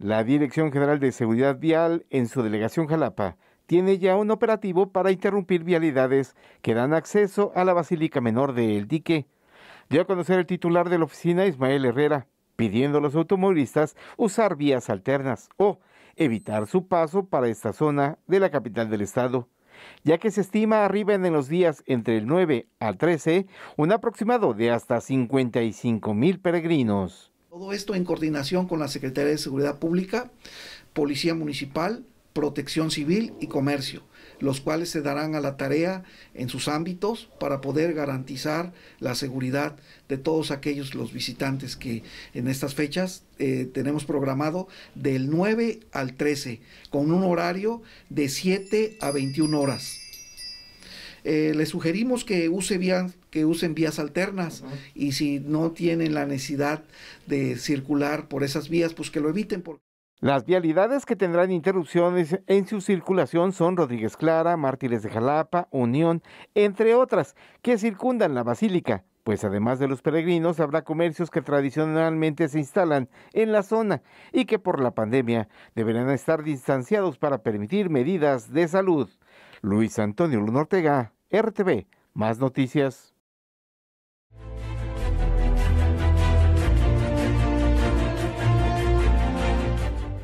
La Dirección General de Seguridad Vial, en su delegación Jalapa, tiene ya un operativo para interrumpir vialidades que dan acceso a la Basílica Menor de El Dique. Dio a conocer el titular de la oficina, Ismael Herrera, pidiendo a los automovilistas usar vías alternas o evitar su paso para esta zona de la capital del estado, ya que se estima arriba en los días entre el 9 al 13 un aproximado de hasta 55 mil peregrinos. Todo esto en coordinación con la Secretaría de Seguridad Pública, Policía Municipal, Protección Civil y Comercio, los cuales se darán a la tarea en sus ámbitos para poder garantizar la seguridad de todos aquellos los visitantes que en estas fechas eh, tenemos programado del 9 al 13, con un horario de 7 a 21 horas. Eh, les sugerimos que, use que usen vías alternas y si no tienen la necesidad de circular por esas vías, pues que lo eviten. Las vialidades que tendrán interrupciones en su circulación son Rodríguez Clara, Mártires de Jalapa, Unión, entre otras, que circundan la basílica, pues además de los peregrinos habrá comercios que tradicionalmente se instalan en la zona y que por la pandemia deberán estar distanciados para permitir medidas de salud. Luis Antonio Lunortega, RTV. Más noticias.